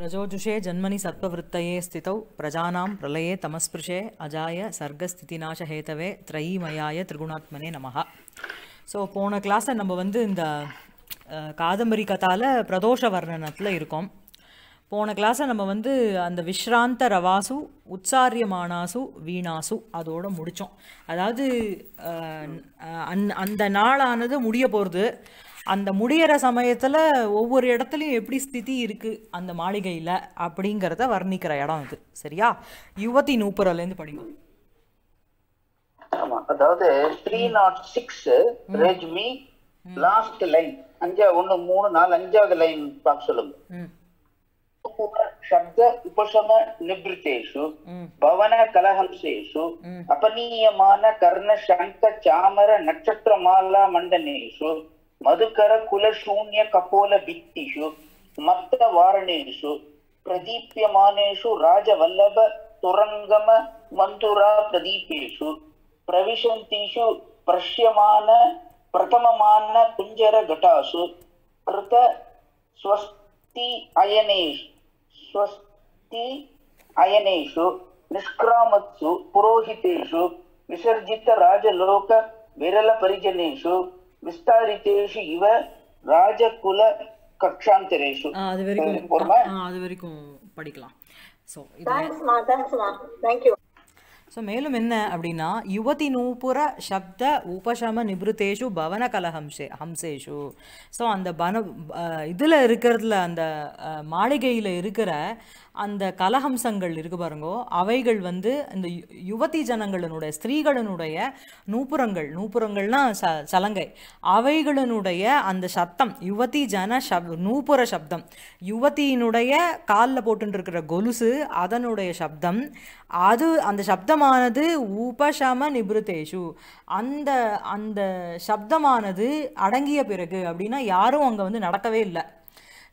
பிரஜோஜுஷே ஜன்மனி सत्त्ववृत्तये ஸ்திதௌ பிரஜானாம் பிரலயே தமஸ்பிருஷே அஜாய சர்க்கஸ்திதிநாசஹேதவே த்ரயீமயாய திரிகுணாத்மனே நமஹா ஸோ போன கிளாஸை நம்ம வந்து இந்த காதம்பரி கதால பிரதோஷ வர்ணனத்தில் இருக்கோம் போன கிளாஸை நம்ம வந்து அந்த விஸ்ராந்த ரவாசு உச்சாரியமானாசு வீணாசு அதோடு முடித்தோம் அதாவது அந் அந்த நாளானது முடிய போகிறது அந்த முடியற சமயத்தில் ஒவ்வொரு இடத்துலையும் எப்படி ஸ்திதி இருக்குது அந்த மாளிகையில் அப்படிங்கிறத வர்ணிக்கிற இடம் இது சரியா யுவதி நூப்புரல்லேருந்து படிங்க அதாவது த்ரீ நாட் சிக்ஸ் ரெஜ்மி லாஸ்ட் லைன் அஞ்சா ஒன்று மூணு நாலு அஞ்சாவது லைன் பார்க்க சொல்லுங்க शब्द उपशम निवृत्तेषु भवन कलहंसेषु अपनीयमान कर्ण शांत चामर नक्षत्र माला मंडनेषु ಮಧುಕರ ಕುಲ ಶೂನ್ಯ ಕಪೋಲ ಭಿತ್ತಿಷು ಮತ್ತ ವಾರಣೇಶು ಪ್ರದೀಪ್ಯಮಾನೇಶು ರಾಜವಲ್ಲಭ ತುರಂಗಮ ಮಂಥುರ ಪ್ರದೀಪೇಶು ಪ್ರವಿಶಂತಿಷು ಪ್ರಶ್ಯಮಾನ ಪ್ರಥಮಮಾನ ಕುಂಜರ ಘಟಾಸು ಕೃತ ಸ್ವಸ್ತಿ ಅಯನೇಶ್ ಸ್ವಸ್ತಿ ಅಯನೇಶು ನಿಷ್ಕ್ರಾಮತ್ಸು ಪುರೋಹಿತೇಶು ವಿಸರ್ಜಿತ ರಾಜಲೋಕ ವಿರಲ ಪರಿಜನೇಶು விஸ்தாரித்தேஷு இவ ராஜகுல கக்ஷாந்தரேஷு அது வரைக்கும் அது வரைக்கும் படிக்கலாம் ஸோ தேங்க்யூ ஸோ மேலும் என்ன அப்படின்னா யுவதி நூபுர சப்த உபசம நிபுத்தேஷு பவன கலஹம்சே ஹம்சேஷு ஸோ அந்த பன இதில் இருக்கிறதுல அந்த மாளிகையில் இருக்கிற அந்த கலஹம்சங்கள் இருக்கு பாருங்கோ அவைகள் வந்து இந்த யுவதி ஜனங்களினுடைய ஸ்திரீகளினுடைய நூப்புரங்கள் நூப்புரங்கள்னா ச சலங்கை அவைகளினுடைய அந்த சத்தம் யுவதி ஜன சப் நூப்புர சப்தம் யுவதியினுடைய காலில் போட்டுருக்கிற கொலுசு அதனுடைய சப்தம் அது அந்த சப்தமானது உபசம நிபுருத்தேஷு அந்த அந்த சப்தமானது அடங்கிய பிறகு அப்படின்னா யாரும் அங்கே வந்து நடக்கவே இல்லை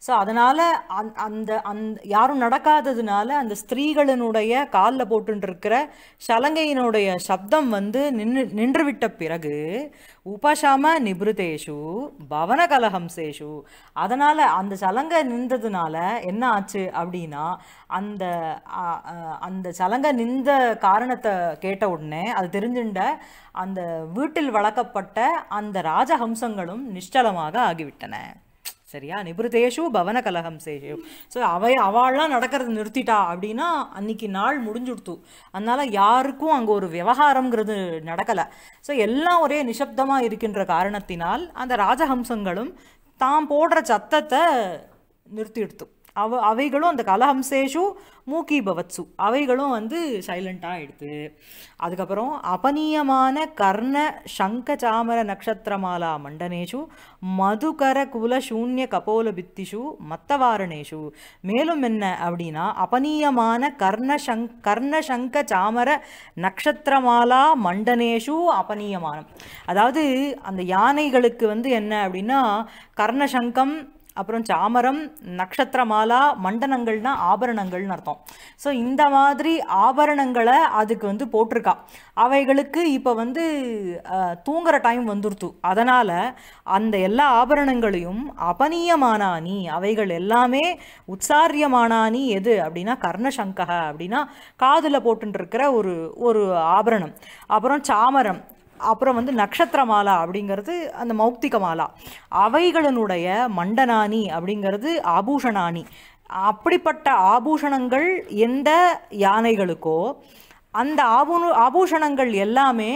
ஸோ அதனால் அந் அந்த அந் யாரும் நடக்காததுனால அந்த ஸ்திரீகளினுடைய காலில் போட்டுருக்கிற சலங்கையினுடைய சப்தம் வந்து நின்று நின்றுவிட்ட பிறகு உபசம நிபுருதேஷு பவன கலஹம்சேஷு அதனால் அந்த சலங்கை நின்றதுனால என்ன ஆச்சு அப்படின்னா அந்த அந்த சலங்கை நின்ற காரணத்தை கேட்ட உடனே அது தெரிஞ்சுண்ட அந்த வீட்டில் வளர்க்கப்பட்ட அந்த ராஜஹம்சங்களும் நிஷ்டலமாக ஆகிவிட்டன சரியா நிபுருதேஷு பவன கலகம் சேஷு ஸோ அவை அவள்லாம் நடக்கிறது நிறுத்திட்டா அப்படின்னா அன்னைக்கு நாள் முடிஞ்சுடுத்து அதனால யாருக்கும் அங்கே ஒரு விவகாரங்கிறது நடக்கலை ஸோ எல்லாம் ஒரே நிசப்தமாக இருக்கின்ற காரணத்தினால் அந்த ராஜஹம்சங்களும் தாம் போடுற சத்தத்தை நிறுத்திடுத்தும் அவ அவைகளும் அந்த கலஹம்சேஷு மூக்கி பவத்சு அவைகளும் வந்து சைலண்ட்டாக எடுத்து அதுக்கப்புறம் அபனியமான கர்ண சங்க சாமர நக்ஷத்திரமாலா மண்டனேஷு மதுகர குல சூன்ய கபோல பித்திஷு மத்தவாரணேஷு மேலும் என்ன அப்படின்னா அபனியமான கர்ண சங் கர்ண சங்க சாமர நக்ஷத்திரமாலா மண்டனேஷு அபனியமானம் அதாவது அந்த யானைகளுக்கு வந்து என்ன அப்படின்னா கர்ணசங்கம் அப்புறம் சாமரம் நட்சத்திரமாலா மண்டனங்கள்னா ஆபரணங்கள்னு அர்த்தம் ஸோ இந்த மாதிரி ஆபரணங்களை அதுக்கு வந்து போட்டிருக்கா அவைகளுக்கு இப்போ வந்து தூங்குற டைம் வந்துருத்து அதனால் அந்த எல்லா ஆபரணங்களையும் அபனியமானானி அவைகள் எல்லாமே உற்சாரியமானி எது அப்படின்னா கர்ணசங்கக அப்படின்னா காதில் போட்டுருக்கிற ஒரு ஒரு ஆபரணம் அப்புறம் சாமரம் அப்புறம் வந்து நக்ஷத்திர மாலா அப்படிங்கிறது அந்த மௌக்திக மாலா அவைகளினுடைய மண்டனானி அப்படிங்கிறது ஆபூஷணானி அப்படிப்பட்ட ஆபூஷணங்கள் எந்த யானைகளுக்கோ அந்த ஆபூ ஆபூஷணங்கள் எல்லாமே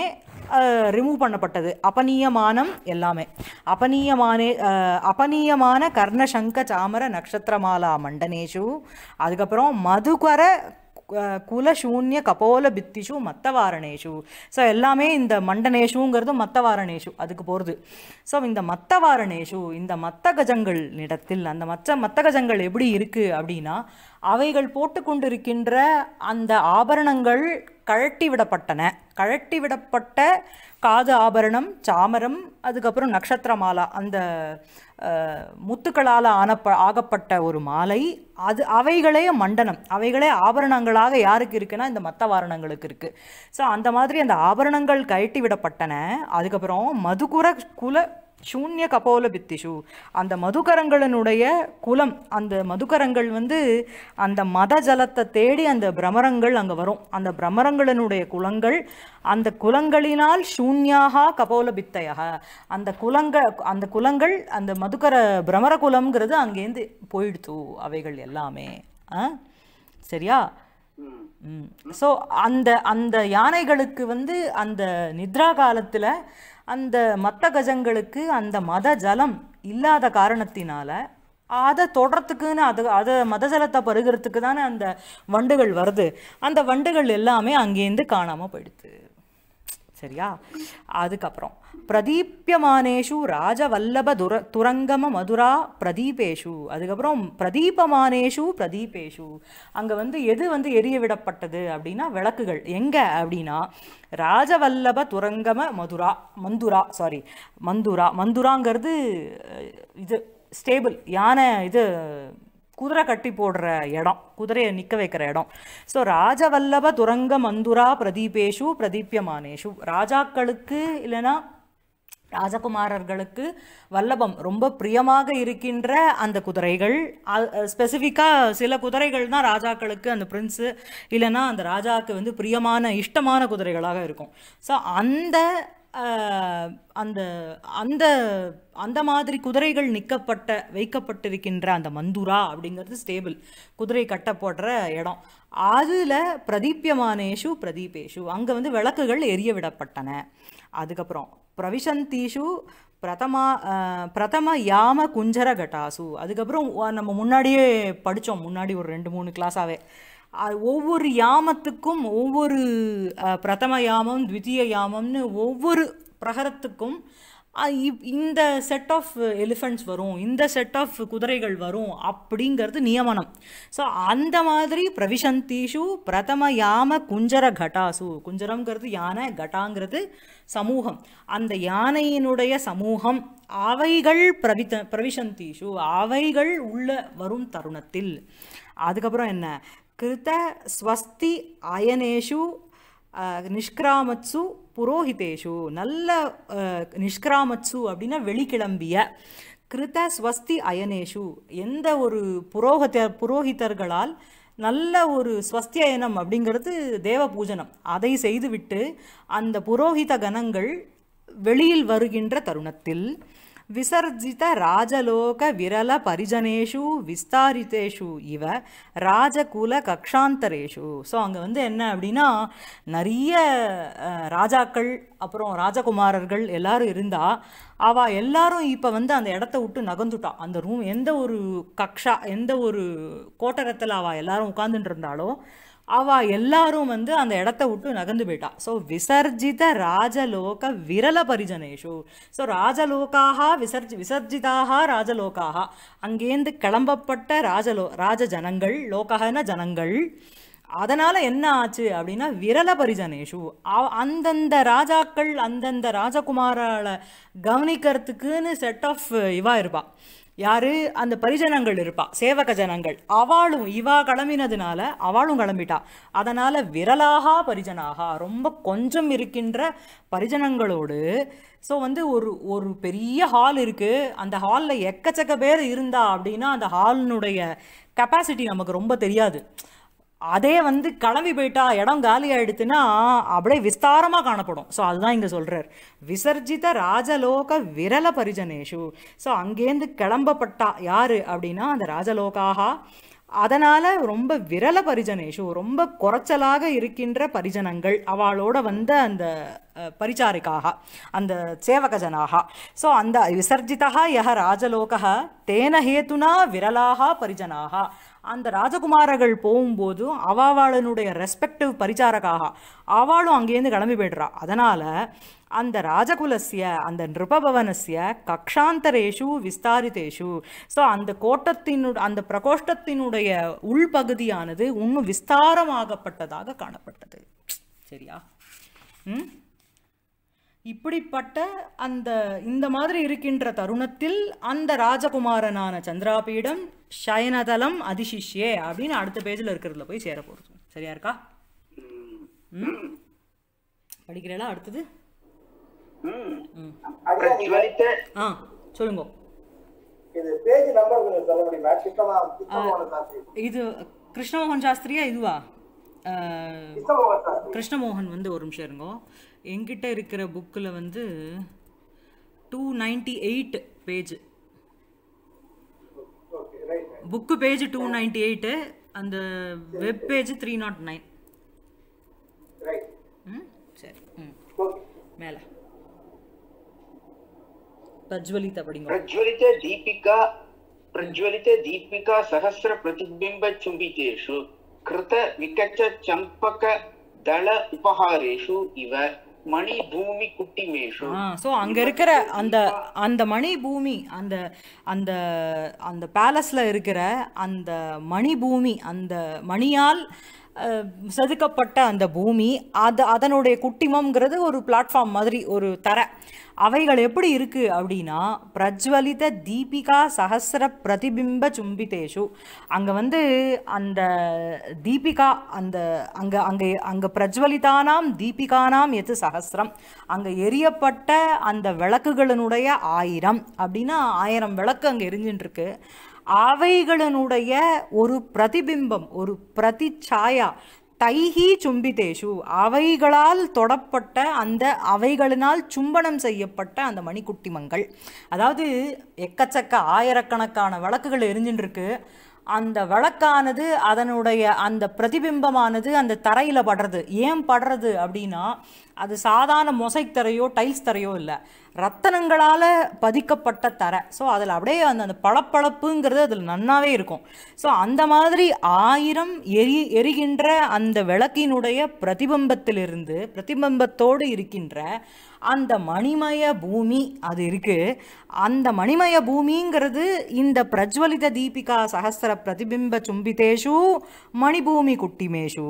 ரிமூவ் பண்ணப்பட்டது அபனீயமானம் எல்லாமே அபனீயமானே அபனீயமான கர்ணசங்க சாமர நட்சத்திரமாலா மண்டனேஷு அதுக்கப்புறம் மதுகர குலசூன்ய கபோல பித்திஷு மத்தவாரணேஷு ஸோ எல்லாமே இந்த மண்டனேஷுங்கிறது மத்தவாரணேஷு அதுக்கு போகிறது ஸோ இந்த மத்தவாரணேஷு இந்த மத்த கஜங்கள் இடத்தில் அந்த மச்ச மத்த கஜங்கள் எப்படி இருக்குது அப்படின்னா அவைகள் போட்டுக்கொண்டிருக்கின்ற அந்த ஆபரணங்கள் கழட்டி விடப்பட்டன கழட்டி விடப்பட்ட காது ஆபரணம் சாமரம் அதுக்கப்புறம் நட்சத்திரமாலா அந்த முத்துக்களால் ஆனப்ப ஆகப்பட்ட ஒரு மாலை அது அவைகளே மண்டனம் அவைகளே ஆபரணங்களாக யாருக்கு இருக்குன்னா இந்த மத்த இருக்குது ஸோ அந்த மாதிரி அந்த ஆபரணங்கள் கழட்டி விடப்பட்டன அதுக்கப்புறம் மதுகுர குல சூன்ய கபோல பித்திஷு அந்த மதுகரங்களினுடைய குலம் அந்த மதுகரங்கள் வந்து அந்த மத ஜலத்தை தேடி அந்த பிரமரங்கள் அங்கே வரும் அந்த பிரமரங்களினுடைய குலங்கள் அந்த குலங்களினால் சூன்யாக கபோல பித்தையாக அந்த குலங்க அந்த குலங்கள் அந்த மதுகர பிரமர குலம்ங்கிறது அங்கேருந்து போயிடுத்து அவைகள் எல்லாமே ஆ சரியா ஸோ அந்த அந்த யானைகளுக்கு வந்து அந்த நித்ரா காலத்தில் அந்த மத்த கஜங்களுக்கு அந்த மத ஜலம் இல்லாத காரணத்தினால அதை தொடரத்துக்குன்னு அது அதை மத ஜலத்தை பருகிறதுக்கு தானே அந்த வண்டுகள் வருது அந்த வண்டுகள் எல்லாமே அங்கேருந்து காணாமல் போயிடுது சரியா அதுக்கப்புறம் பிரதீப்பியமானேஷு ராஜவல்லப துர துரங்கம மதுரா பிரதீபேஷு அதுக்கப்புறம் பிரதீபமானேஷு பிரதீபேஷு அங்கே வந்து எது வந்து எரிய விடப்பட்டது அப்படின்னா விளக்குகள் எங்கே அப்படின்னா ராஜவல்லப துரங்கம மதுரா மந்துரா சாரி மந்துரா மந்துராங்கிறது இது ஸ்டேபிள் யானை இது குதிரை கட்டி போடுற இடம் குதிரையை நிற்க வைக்கிற இடம் ஸோ ராஜவல்லப துரங்க மந்துரா பிரதீபேஷு பிரதீப்யமானேஷு ராஜாக்களுக்கு இல்லைன்னா ராஜகுமாரர்களுக்கு வல்லபம் ரொம்ப பிரியமாக இருக்கின்ற அந்த குதிரைகள் ஸ்பெசிஃபிக்காக சில குதிரைகள் தான் ராஜாக்களுக்கு அந்த பிரின்ஸு இல்லைன்னா அந்த ராஜாவுக்கு வந்து பிரியமான இஷ்டமான குதிரைகளாக இருக்கும் ஸோ அந்த அந்த அந்த அந்த மாதிரி குதிரைகள் நிற்கப்பட்ட வைக்கப்பட்டிருக்கின்ற அந்த மந்துரா அப்படிங்கிறது ஸ்டேபிள் குதிரை கட்ட போடுற இடம் அதில் பிரதீப்யமானேஷு பிரதீபேஷு அங்கே வந்து விளக்குகள் எரிய விடப்பட்டன அதுக்கப்புறம் பிரவிசந்தீஷு பிரதமா பிரதம யாம குஞ்சர கட்டாசு அதுக்கப்புறம் நம்ம முன்னாடியே படித்தோம் முன்னாடி ஒரு ரெண்டு மூணு கிளாஸாகவே ஒவ்வொரு யாமத்துக்கும் ஒவ்வொரு பிரதம யாமம் த்விதிய யாமம்னு ஒவ்வொரு பிரகரத்துக்கும் இந்த செட் ஆஃப் எலிஃபண்ட்ஸ் வரும் இந்த செட் ஆஃப் குதிரைகள் வரும் அப்படிங்கிறது நியமனம் ஸோ அந்த மாதிரி பிரவிசந்தீஷு பிரதம யாம குஞ்சர கட்டாசு குஞ்சரங்கிறது யானை கட்டாங்கிறது சமூகம் அந்த யானையினுடைய சமூகம் அவைகள் பிரவித பிரவிசந்தீஷு அவைகள் உள்ள வரும் தருணத்தில் அதுக்கப்புறம் என்ன கிருத அயனேஷு நிஷ்கிராமத்ஸு புரோஹிதேஷு நல்ல நிஷ்கிராமத்ஸு அப்படின்னா வெளிக்கிளம்பிய கிருத ஸ்வஸ்தி அயனேஷு எந்த ஒரு புரோகித புரோகிதர்களால் நல்ல ஒரு ஸ்வஸ்தி அயனம் அப்படிங்கிறது தேவ பூஜனம் அதை செய்துவிட்டு அந்த புரோஹித கணங்கள் வெளியில் வருகின்ற தருணத்தில் விசர்ஜித ராஜலோக விரல பரிஜனேஷு விஸ்தாரித்தேஷு இவ ராஜகுல கக்ஷாந்தரேஷு ஸோ அங்கே வந்து என்ன அப்படின்னா நிறைய ராஜாக்கள் அப்புறம் ராஜகுமாரர்கள் எல்லாரும் இருந்தால் அவள் எல்லாரும் இப்போ வந்து அந்த இடத்த விட்டு நகர்ந்துட்டான் அந்த ரூம் எந்த ஒரு கக்ஷா எந்த ஒரு கோட்டகத்தில் அவள் எல்லாரும் உட்காந்துட்டு இருந்தாலும் அவள் எல்லாரும் வந்து அந்த இடத்த விட்டு நகர்ந்து போயிட்டா ஸோ விசர்ஜித ராஜலோக விரல பரிஜனேஷு ஸோ ராஜலோக்காக விசர்ஜி விசர்ஜிதாக ராஜலோக்காக அங்கேருந்து கிளம்பப்பட்ட ராஜலோ ராஜ ஜனங்கள் லோக்காகன ஜனங்கள் அதனால் என்ன ஆச்சு அப்படின்னா விரல பரிஜனேஷு அந்தந்த ராஜாக்கள் அந்தந்த ராஜகுமாரால் கவனிக்கிறதுக்குன்னு செட் ஆஃப் இவா இருப்பாள் யார் அந்த பரிஜனங்கள் இருப்பா சேவக ஜனங்கள் அவளும் இவா கிளம்பினதுனால அவளும் கிளம்பிட்டா அதனால் விரலாகா பரிஜனாகா ரொம்ப கொஞ்சம் இருக்கின்ற பரிஜனங்களோடு ஸோ வந்து ஒரு ஒரு பெரிய ஹால் இருக்குது அந்த ஹாலில் எக்கச்சக்க பேர் இருந்தா அப்படின்னா அந்த ஹாலினுடைய கெப்பாசிட்டி நமக்கு ரொம்ப தெரியாது அதே வந்து கிளம்பி போயிட்டா இடம் காலி ஆயிடுத்துன்னா அப்படியே விஸ்தாரமாக காணப்படும் ஸோ அதுதான் இங்கே சொல்கிறார் விசர்ஜித ராஜலோக விரல பரிஜனேஷு ஸோ அங்கேருந்து கிளம்பப்பட்டா யார் அப்படின்னா அந்த ராஜலோகாக அதனால் ரொம்ப விரல பரிஜனேஷு ரொம்ப குறைச்சலாக இருக்கின்ற பரிஜனங்கள் அவளோட வந்த அந்த பரிச்சாரிக்காக அந்த சேவகஜனாக ஸோ அந்த விசர்ஜிதா யக ராஜலோக தேன ஹேத்துனா விரலாக பரிஜனாக அந்த ராஜகுமாரர்கள் போகும்போதும் அவாவாளனுடைய ரெஸ்பெக்டிவ் பரிச்சாரக்காக அவாளும் அங்கேருந்து கிளம்பி போய்டுறா அதனால் அந்த ராஜகுலசிய அந்த நிருபபவனசிய கக்ஷாந்தரேஷு விஸ்தாரித்தேஷு ஸோ அந்த கோட்டத்தினு அந்த பிரகோஷ்டத்தினுடைய உள்பகுதியானது இன்னும் விஸ்தாரமாகப்பட்டதாக காணப்பட்டது சரியா ம் இப்படிப்பட்ட அந்த இந்த மாதிரி இருக்கின்ற தருணத்தில் அந்த ராஜகுமாரனான சந்திராபீடம் சயனதலம் அதிசிஷ்யே அப்படின்னு அடுத்த பேஜில் இருக்கிறதுல போய் சேர போகிறது சரியா இருக்கா ம் படிக்கிறேனா அடுத்தது சொல்லுங்க இது கிருஷ்ணமோகன் சாஸ்திரியா இதுவா கிருஷ்ணமோகன் வந்து ஒரு நிமிஷம் இருங்க எங்கிட்ட இருக்கிற புக்கில் வந்து two ninety eight page book page two ninety eight அந்த web page three naught nine ம் சரி ம் மேலே பிரஜ்வலிதா படிங்க பிரஜ்வலித தீபிகா பிரஜ்வலித தீபிகா சகசிர பிரதிபிம்ப சும்பிதேஷு கிருத விகச்ச சம்பக தள உபகாரேஷு இவ மணி பூமி குட்டி மேஷு சோ அங்க இருக்கிற அந்த அந்த மணி பூமி அந்த அந்த அந்த பேலஸ்ல இருக்கிற அந்த மணி பூமி அந்த மணியால் செதுக்கப்பட்ட அந்த பூமி அது அதனுடைய குட்டிமம்ங்கிறது ஒரு பிளாட்ஃபார்ம் மாதிரி ஒரு தர அவைகள் எப்படி இருக்குது அப்படின்னா பிரஜ்வலித தீபிகா சஹசிர பிரதிபிம்ப சும்பிதேஷு அங்கே வந்து அந்த தீபிகா அந்த அங்கே அங்கே அங்கே பிரஜ்வலிதானாம் தீபிகானாம் எது சஹசிரம் அங்கே எரியப்பட்ட அந்த விளக்குகளினுடைய ஆயிரம் அப்படின்னா ஆயிரம் விளக்கு அங்கே எரிஞ்சுட்டுருக்கு அவைகளினுடைய ஒரு பிரதிபிம்பம் ஒரு பிரதிச்சாயா தைஹி சும்பிதேஷு அவைகளால் தொடப்பட்ட அந்த அவைகளினால் சும்பனம் செய்யப்பட்ட அந்த மணிக்குட்டிமங்கள் அதாவது எக்கச்சக்க ஆயிரக்கணக்கான விளக்குகள் எரிஞ்சுட்டுருக்கு அந்த விளக்கானது அதனுடைய அந்த பிரதிபிம்பமானது அந்த தரையில் படுறது ஏன் படுறது அப்படின்னா அது சாதாரண மொசைக் தரையோ டைல்ஸ் தரையோ இல்லை ரத்தனங்களால் பதிக்கப்பட்ட தரை ஸோ அதில் அப்படியே அந்த அந்த பளப்பளப்புங்கிறது அதில் நன்னாவே இருக்கும் ஸோ அந்த மாதிரி ஆயிரம் எரி எரிகின்ற அந்த விளக்கினுடைய பிரதிபிம்பத்திலிருந்து பிரதிபிம்பத்தோடு இருக்கின்ற அந்த மணிமய பூமி அது இருக்குது அந்த மணிமய பூமிங்கிறது இந்த பிரஜ்வலித தீபிகா சகசிர பிரதிபிம்ப சும்பிதேஷு மணிபூமி குட்டிமேஷு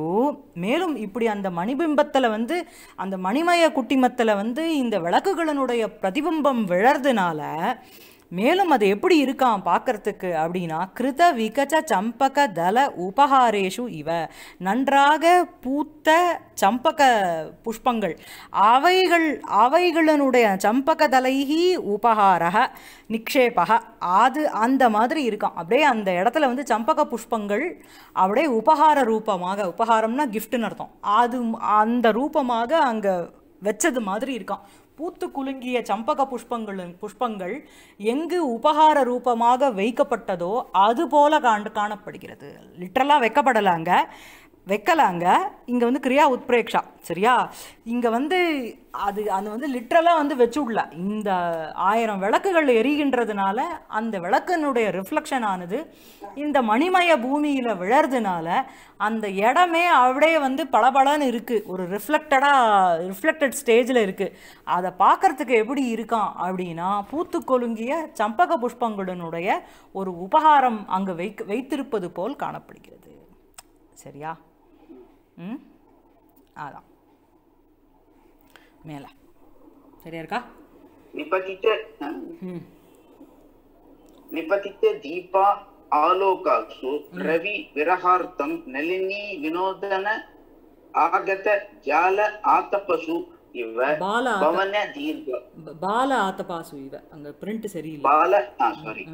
மேலும் இப்படி அந்த மணிபிம்பத்தில் வந்து அந்த மணிமய குட்டிமத்தில் வந்து இந்த விளக்குகளினுடைய பிரதிபிம்பம் விழறதுனால மேலும் அது எப்படி இருக்கான் பார்க்கறதுக்கு அப்படின்னா கிருத விகச்ச சம்பக தல உபகாரேஷு இவ நன்றாக பூத்த சம்பக புஷ்பங்கள் அவைகள் அவைகளினுடைய சம்பக தலைகி உபகாரக நிக்ஷேபக அது அந்த மாதிரி இருக்கும் அப்படியே அந்த இடத்துல வந்து சம்பக புஷ்பங்கள் அப்படியே உபகார ரூபமாக உபகாரம்னா கிஃப்ட்னு அர்த்தம் அது அந்த ரூபமாக அங்கே வச்சது மாதிரி இருக்கான் பூத்து குலுங்கிய சம்பக புஷ்பங்களும் புஷ்பங்கள் எங்கு உபகார ரூபமாக வைக்கப்பட்டதோ அதுபோல காண்டு காணப்படுகிறது லிட்ரலாக வைக்கப்படலாங்க வைக்கலாங்க இங்கே வந்து கிரியா உத்பிரேக்ஷா சரியா இங்கே வந்து அது அது வந்து லிட்ரலாக வந்து வச்சு விடல இந்த ஆயிரம் விளக்குகள் எரிகின்றதுனால அந்த விளக்கினுடைய ரிஃப்ளெக்ஷன் ஆனது இந்த மணிமய பூமியில் விழறதுனால அந்த இடமே அப்படியே வந்து பளபளன்னு இருக்குது ஒரு ரிஃப்ளெக்டடாக ரிஃப்ளெக்டட் ஸ்டேஜில் இருக்குது அதை பார்க்குறதுக்கு எப்படி இருக்கான் அப்படின்னா பூத்து கொலுங்கிய சம்பக புஷ்பங்களுடைய ஒரு உபகாரம் அங்கே வைக் வைத்திருப்பது போல் காணப்படுகிறது சரியா ம் அதான் மேலே சரியா இருக்கா நிபதித்த நிபதித்த தீபா ஆலோகாக்ஷு ரவி விரகார்த்தம் நளினி வினோதன ஆகத ஜால ஆத்தபசு இவ பவன தீர்க்க பால ஆத்தபாசு இவ அங்க பிரிண்ட் சரியில்லை பால சாரி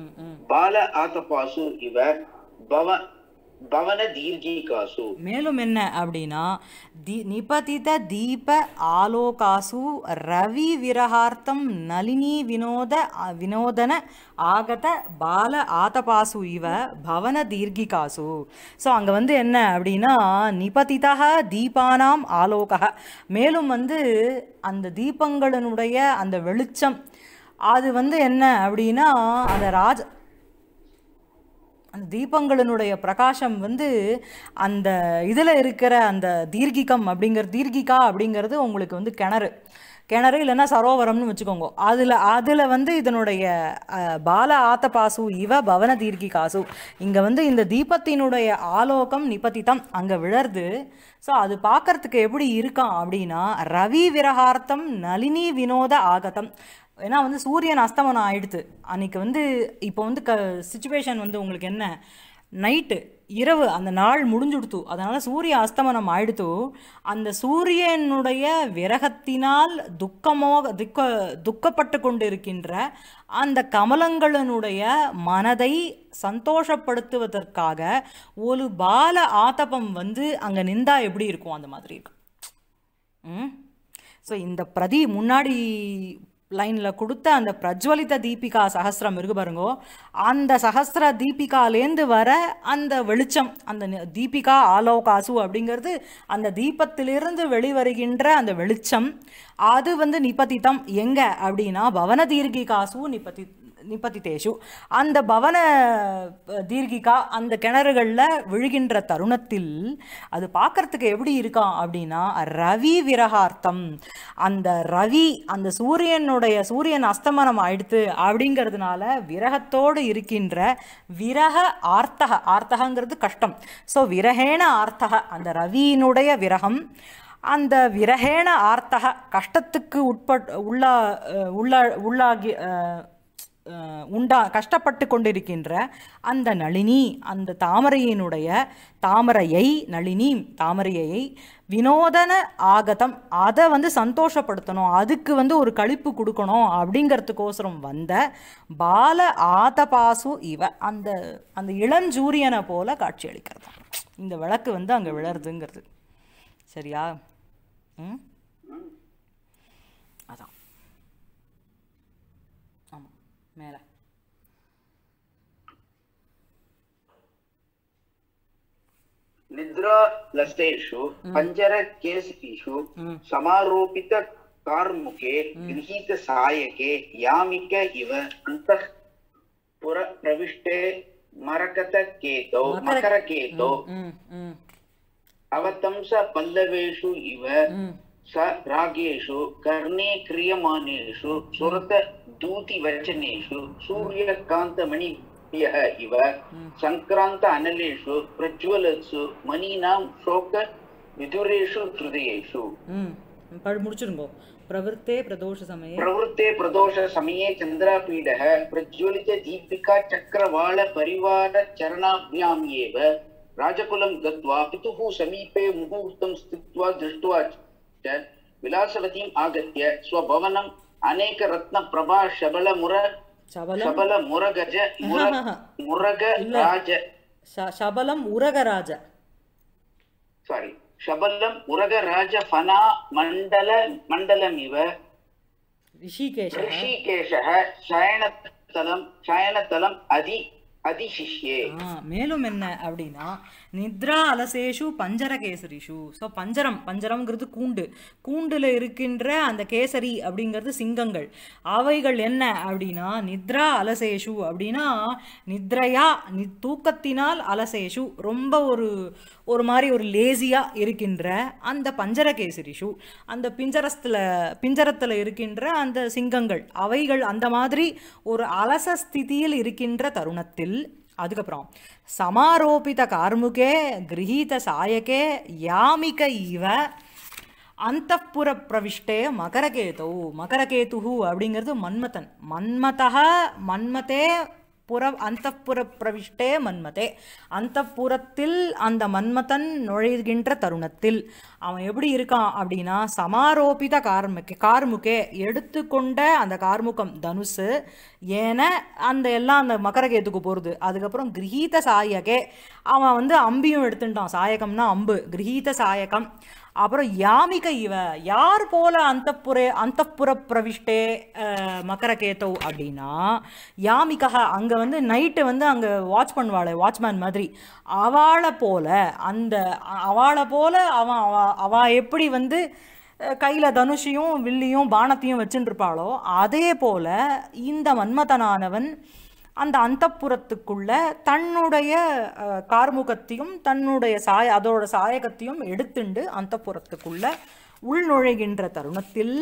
பால ஆத்தபாசு இவ பவ பவன மேலும் என்ன அப்படின்னா தி நிபதித தீப ஆலோகாசு ரவி விரகார்த்தம் நளினி வினோத வினோதன ஆகத பால ஆதபாசு இவ பவன தீர்கிகாசு ஸோ அங்கே வந்து என்ன அப்படின்னா நிபதிதா தீபானாம் ஆலோக மேலும் வந்து அந்த தீபங்களினுடைய அந்த வெளிச்சம் அது வந்து என்ன அப்படின்னா அந்த ராஜ அந்த தீபங்களினுடைய பிரகாசம் வந்து அந்த இதில் இருக்கிற அந்த தீர்கிகம் அப்படிங்கிற தீர்கிகா அப்படிங்கிறது உங்களுக்கு வந்து கிணறு கிணறு இல்லைன்னா சரோவரம்னு வச்சுக்கோங்க அதில் அதில் வந்து இதனுடைய பால ஆத்த பாசு இவ பவன தீர்க்கி காசு இங்கே வந்து இந்த தீபத்தினுடைய ஆலோகம் நிபத்திதம் அங்கே விழருது ஸோ அது பார்க்கறதுக்கு எப்படி இருக்கான் அப்படின்னா ரவி விரகார்த்தம் நளினி வினோத ஆகத்தம் ஏன்னா வந்து சூரியன் அஸ்தமனம் ஆயிடுத்து அன்னைக்கு வந்து இப்போ வந்து க சுச்சுவேஷன் வந்து உங்களுக்கு என்ன நைட்டு இரவு அந்த நாள் முடிஞ்சுடுத்து அதனால் சூரிய அஸ்தமனம் ஆயிடுத்து அந்த சூரியனுடைய விரகத்தினால் துக்கமோ துக்க துக்கப்பட்டு கொண்டிருக்கின்ற அந்த கமலங்களனுடைய மனதை சந்தோஷப்படுத்துவதற்காக ஒரு பால ஆத்தபம் வந்து அங்கே நிந்தா எப்படி இருக்கும் அந்த மாதிரி இருக்கும் ஸோ இந்த பிரதி முன்னாடி லைனில் கொடுத்த அந்த பிரஜ்வலித்த தீபிகா சகசிரம் இருக்கு பாருங்கோ அந்த சகசிர தீபிகாலேருந்து வர அந்த வெளிச்சம் அந்த தீபிகா ஆலோகாசு அப்படிங்கிறது அந்த தீபத்திலிருந்து வெளிவருகின்ற அந்த வெளிச்சம் அது வந்து நிபதித்தம் எங்கே அப்படின்னா பவன தீர்கிகாசு நிபதி நிபதித்தேஷு அந்த பவன தீர்கிகா அந்த கிணறுகளில் விழுகின்ற தருணத்தில் அது பார்க்கறதுக்கு எப்படி இருக்கான் அப்படின்னா ரவி விரகார்த்தம் அந்த ரவி அந்த சூரியனுடைய சூரியன் அஸ்தமனம் ஆயிடுத்து அப்படிங்கிறதுனால விரகத்தோடு இருக்கின்ற விரக ஆர்த்தக ஆர்த்தகங்கிறது கஷ்டம் ஸோ விரகேன ஆர்த்தக அந்த ரவியினுடைய விரகம் அந்த விரகேண ஆர்த்தக கஷ்டத்துக்கு உட்பட் உள்ளா உள்ளா உள்ளாகி உண்டா கஷ்டப்பட்டு கொண்டிருக்கின்ற அந்த நளினி அந்த தாமரையினுடைய தாமரையை நளினி தாமரையை வினோதன ஆகதம் அதை வந்து சந்தோஷப்படுத்தணும் அதுக்கு வந்து ஒரு கழிப்பு கொடுக்கணும் அப்படிங்கிறதுக்கோசரம் வந்த பால ஆதபாசு இவ அந்த அந்த இளஞ்சூரியனை போல காட்சியளிக்கிறது இந்த விளக்கு வந்து அங்கே விழருதுங்கிறது சரியா ம் ನಿದ್ರಾಲಷ್ಟು ಪಂಜರ ಕೇಸಿಷು ಸಮಾರೋಪಿತ ಕಾರ್ಮುಕೆ ಗೃಹೀತ ಸಹಾಯಕ್ಕೆ ಯಾಮಿಕ ಇವ ಅಂತ ಪುರ ಪ್ರವಿಷ್ಟೆ ಮರಕತ ಕೇತೋ ಮಕರ ಕೇತೋ ಅವತಂಸ ಪಲ್ಲವೇಶು ಇವ ಸ ರಾಗೇಶು ಕರ್ಣೇ ಕ್ರಿಯಮಾನೇಶು ಸುರತ ದೂತಿ ವಚನೇಶು ಸೂರ್ಯ ಕಾಂತ ಮಣಿ சத்தியக இவ சங்கிராந்த அனலேஷு பிரஜ்வலசு மணீனாம் சோக விதுரேஷு ஹிருதயேஷு முடிச்சிருங்கோ प्रवृत्ते प्रदोष समये प्रवृत्ते प्रदोष समये चन्द्रापीडः प्रज्वलित दीपिका चक्रवाल परिवार चरणाभ्याम् एव राजकुलं गत्वा पितुः समीपे मुहूर्तं स्थित्वा दृष्ट्वा च विलासवतीम् आगत्य स्वभवनम् अनेकरत्नप्रभा शबलमुर சபலம் உரகராஜ சாரி சபலம் உரகராஜ மண்டல மண்டலம் இவ ரிஷிகேஷ ரிஷிகேஷ சயனத்தலம் சயனத்தலம் அதி அதிசிஷ்யே மேலும் என்ன அப்படின்னா நித்ரா அலசேஷு பஞ்சர கேசரிஷு ஸோ பஞ்சரம் பஞ்சரம்ங்கிறது கூண்டு கூண்டில் இருக்கின்ற அந்த கேசரி அப்படிங்கிறது சிங்கங்கள் அவைகள் என்ன அப்படின்னா நித்ரா அலசேஷு அப்படின்னா நித்ரையா நி தூக்கத்தினால் அலசேஷு ரொம்ப ஒரு ஒரு மாதிரி ஒரு லேசியாக இருக்கின்ற அந்த பஞ்சர கேசரிஷு அந்த பிஞ்சரஸ்தில் பிஞ்சரத்தில் இருக்கின்ற அந்த சிங்கங்கள் அவைகள் அந்த மாதிரி ஒரு அலச ஸ்திதியில் இருக்கின்ற தருணத்தில் அதுக்கப்புறம் சமாரோபித கார்முகே கிரகீத சாயகே யாமிக இவ அந்தப்புற பிரவிஷ்டே மகரகேதோ மகரகேது அப்படிங்கிறது மன்மதன் மன்மதா மன்மதே புற அந்தப்புற பிரவிஷ்டே மன்மதே அந்தப்புறத்தில் அந்த மன்மதன் நுழைகின்ற தருணத்தில் அவன் எப்படி இருக்கான் அப்படின்னா சமாரோபித கார்முக்கே கார்முக்கே எடுத்துக்கொண்ட அந்த கார்முகம் தனுசு ஏன அந்த எல்லாம் அந்த மகரகேத்துக்கு போகிறது அதுக்கப்புறம் கிரகீத சாயகே அவன் வந்து அம்பியும் எடுத்துட்டான் சாயகம்னா அம்பு கிரகீத சாயகம் அப்புறம் யாமிக இவ யார் போல அந்த புரே அந்த புற பிரவிஷ்டே மகரகேத்தவ் அப்படின்னா யாமிகா அங்கே வந்து நைட்டு வந்து அங்கே வாட்ச் பண்ணுவாள் வாட்ச்மேன் மாதிரி அவளை போல அந்த அவளை போல அவன் அவ எப்படி வந்து கையில் தனுஷையும் வில்லியும் பானத்தையும் வச்சுட்டு இருப்பாளோ அதே போல் இந்த மன்மதனானவன் அந்த அந்த புறத்துக்குள்ள தன்னுடைய கார்முகத்தையும் தன்னுடைய சாய அதோட சாயகத்தையும் எடுத்துண்டு அந்த புறத்துக்குள்ள உள்நுழைகின்ற தருணத்தில்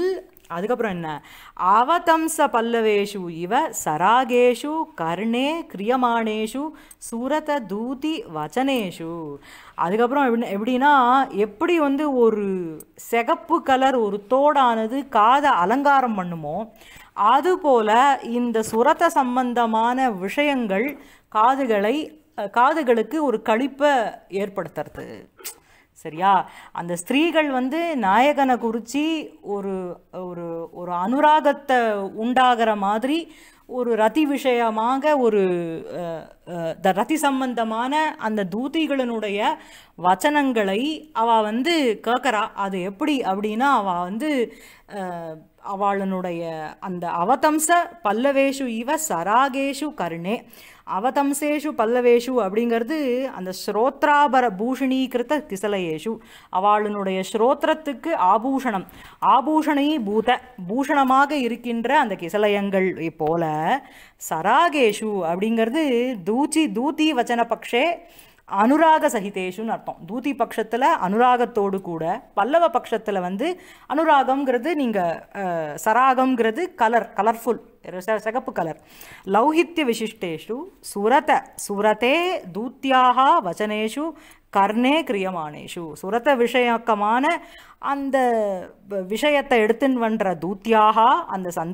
அதுக்கப்புறம் என்ன அவதம்ச பல்லவேஷு இவ சராகேஷு கர்ணே கிரியமானேஷு சுரத தூதி வச்சனேஷு அதுக்கப்புறம் எப்படின்னா எப்படி வந்து ஒரு சிகப்பு கலர் ஒரு தோடானது காதை அலங்காரம் பண்ணுமோ அதுபோல இந்த சுரத்த சம்பந்தமான விஷயங்கள் காதுகளை காதுகளுக்கு ஒரு கழிப்பை ஏற்படுத்துறது சரியா அந்த ஸ்திரீகள் வந்து நாயகனை குறித்து ஒரு ஒரு ஒரு அனுராகத்தை உண்டாகிற மாதிரி ஒரு ரதி விஷயமாக ஒரு த ரதி சம்பந்தமான அந்த தூதிகளினுடைய வச்சனங்களை அவள் வந்து கேட்குறா அது எப்படி அப்படின்னா அவள் வந்து அவாளனுடைய அந்த அவதம்ச பல்லவேஷு இவ சராகேஷு கர்ணே அவதம்சேஷு பல்லவேஷு அப்படிங்கிறது அந்த ஸ்ரோத்ராபர பூஷணீகிருத்த திசலையேஷு அவளுடைய ஸ்ரோத்திரத்துக்கு ஆபூஷணம் ஆபூஷணை பூத பூஷணமாக இருக்கின்ற அந்த கிசலயங்கள் போல சராகேஷு அப்படிங்கிறது தூச்சி தூத்தி வச்சன பக்ஷே அனுராக சகிதேஷுன்னு அர்த்தம் தூதி பட்சத்தில் அனுராகத்தோடு கூட பல்லவ பட்சத்தில் வந்து அனுராகம்ங்கிறது நீங்கள் சராகம்ங்கிறது கலர் கலர்ஃபுல் சிகப்பு கலர் லௌகித்ய விசிஷ்டேஷு சுரத சுரதே தூத்தியாக வச்சனேஷு கர்ணே கிரியமானேஷு சுரத்த விஷயக்கமான அந்த விஷயத்தை எடுத்துன்னு பண்ணுற தூத்தியாக அந்த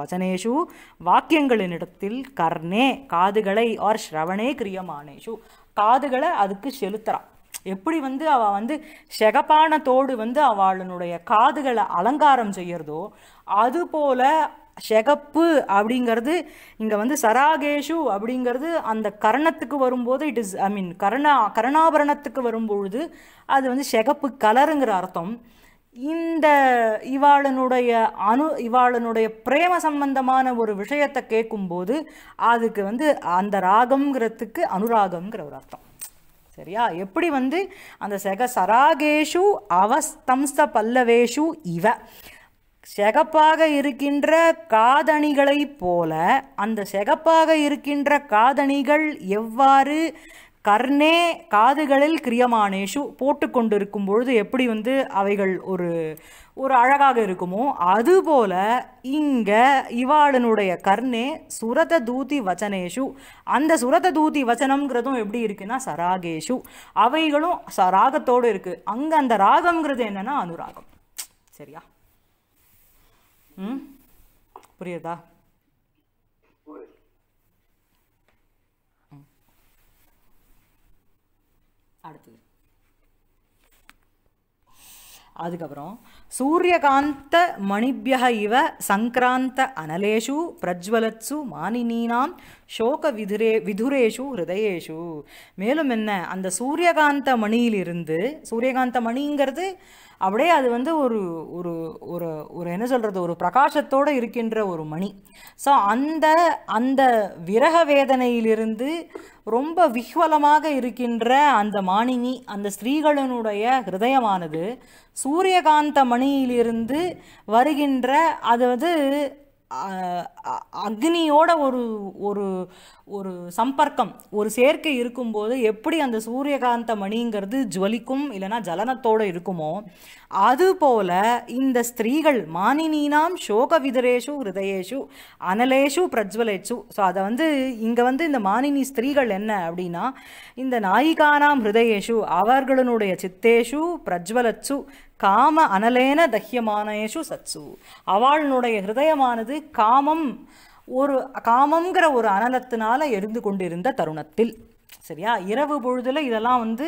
வசனேஷு வாக்கியங்களின் இடத்தில் கர்ணே காதுகளை ஆர் ஸ்ரவணே கிரியமானேஷு காதுகளை அதுக்கு செலுத்துகிறான் எப்படி வந்து அவள் வந்து செகப்பான தோடு வந்து அவளுடைய காதுகளை அலங்காரம் செய்கிறதோ போல செகப்பு அப்படிங்கிறது இங்கே வந்து சராகேஷு அப்படிங்கிறது அந்த கரணத்துக்கு வரும்போது இட் இஸ் ஐ மீன் கரணா கரணாபரணத்துக்கு வரும்பொழுது அது வந்து செகப்பு கலருங்கிற அர்த்தம் இந்த இவாளனுடைய அணு இவாளனுடைய பிரேம சம்பந்தமான ஒரு விஷயத்தை கேட்கும்போது அதுக்கு வந்து அந்த ராகம்ங்கிறதுக்கு அனுராகம்ங்கிற ஒரு அர்த்தம் சரியா எப்படி வந்து அந்த செக சராகேஷு அவஸ்தம்ச பல்லவேஷு இவ செகப்பாக இருக்கின்ற காதணிகளைப் போல அந்த செகப்பாக இருக்கின்ற காதணிகள் எவ்வாறு கர்ணே காதுகளில் கிரியமானேஷு போட்டுக்கொண்டிருக்கும் பொழுது எப்படி வந்து அவைகள் ஒரு ஒரு அழகாக இருக்குமோ அதுபோல இங்கே இவாளனுடைய கர்ணே சுரத தூதி வச்சனேஷு அந்த சுரத தூதி வச்சனம்ங்கிறதும் எப்படி இருக்குன்னா சராகேஷு அவைகளும் ச ராகத்தோடு இருக்குது அங்கே அந்த ராகங்கிறது என்னென்னா அனுராகம் சரியா ம் புரியுதா அடுத்தது அதுக்கப்புறம் சூரியகாந்த மணிபியக இவ சங்கராந்த அனலேஷு பிரஜ்வலத்சு மானினீனாம் சோக விதுரே விதுரேஷு ஹிருதயேஷு மேலும் என்ன அந்த சூரியகாந்த மணியிலிருந்து சூரியகாந்த மணிங்கிறது அப்படியே அது வந்து ஒரு ஒரு ஒரு ஒரு என்ன சொல்கிறது ஒரு பிரகாசத்தோடு இருக்கின்ற ஒரு மணி ஸோ அந்த அந்த விரக வேதனையிலிருந்து ரொம்ப விஹ்வலமாக இருக்கின்ற அந்த மாணினி அந்த ஸ்திரீகளினுடைய ஹிருதயமானது சூரியகாந்த மணியிலிருந்து வருகின்ற அது வந்து அக்னியோட ஒரு ஒரு ஒரு சம்பர்க்கம் ஒரு சேர்க்கை இருக்கும்போது எப்படி அந்த சூரியகாந்த மணிங்கிறது ஜுவலிக்கும் இல்லைனா ஜலனத்தோடு இருக்குமோ அதுபோல இந்த ஸ்திரீகள் மானினீனாம் சோக விதரேஷு ஹிருதயேஷு அனலேஷு பிரஜ்வலேஷு ஸோ அதை வந்து இங்கே வந்து இந்த மானினி ஸ்திரீகள் என்ன அப்படின்னா இந்த நாயிகானாம் ஹிருதயேஷு அவர்களுடைய சித்தேஷு பிரஜ்வலச்சு காம அனலேன தஹ்யமானேஷு சத்சு அவளுடைய ஹிருதயமானது காமம் ஒரு காமங்கிற ஒரு அனலத்தினால எரிந்து கொண்டிருந்த தருணத்தில் சரியா இரவு பொழுதில் இதெல்லாம் வந்து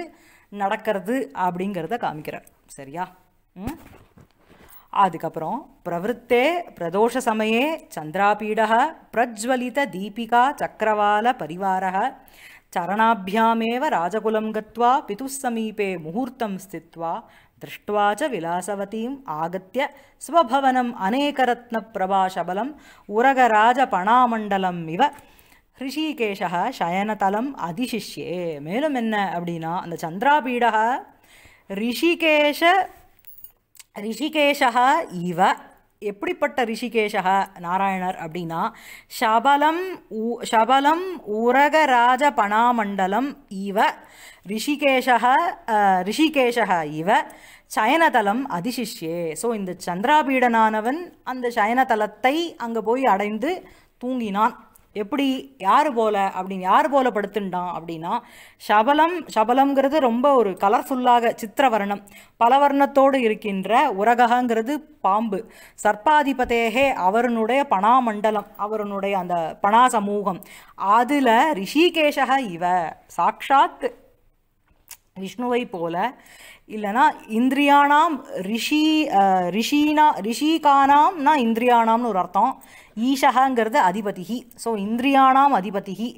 நடக்கிறது அப்படிங்கிறத காமிக்கிறார் சரியா அதுக்கப்புறம் பிரவருத்தே பிரதோஷ சமயே சந்திராபீடக பிரஜ்வலித தீபிகா சக்கரவால பரிவாரக சரணாபியாமேவ ராஜகுலம் கத்வா பிதுசமீபே முகூர்த்தம் ஸ்தித்வா दृष्ट्वा ஆகத்திய ஸ்வபவனம் அநேகரத்ன स्वभवनम् உரகராஜ பணாமண்டலம் இவ ரிஷிகேஷா சயனதலம் அதிசிஷ்யே மேலும் என்ன அப்படின்னா அந்த சந்திராபீடா ரிஷிகேஷ ரிஷிகேஷா இவ எப்படிப்பட்ட ரிஷிகேஷா நாராயணர் அப்படின்னா சபலம் ஊ சபலம் உரகராஜ பணாமண்டலம் இவ ரிஷிகேஷா ரிஷிகேஷா இவ சயனதலம் அதிசிஷ்யே ஸோ இந்த சந்திராபீடனானவன் அந்த சயனதலத்தை அங்கே போய் அடைந்து தூங்கினான் எப்படி யார் போல அப்படின்னு யார் போல படுத்துட்டான் அப்படின்னா சபலம் சபலம்ங்கிறது ரொம்ப ஒரு கலர்ஃபுல்லாக சித்திரவர்ணம் பலவர்ணத்தோடு இருக்கின்ற உரகங்கிறது பாம்பு சர்பாதிபதேகே அவருனுடைய பணாமண்டலம் அவருனுடைய அந்த பணா சமூகம் அதில் ரிஷிகேஷக இவ சாக்ஷாத் விஷ்ணுவை போல இல்லைனா இந்திரியானாம் ரிஷி ரிஷீனா ரிஷிகானாம்னா இந்திரியானாம்னு ஒரு அர்த்தம் ஈஷகங்கிறது அதிபதிகி ஸோ இந்திரியானாம் அதிபதிகி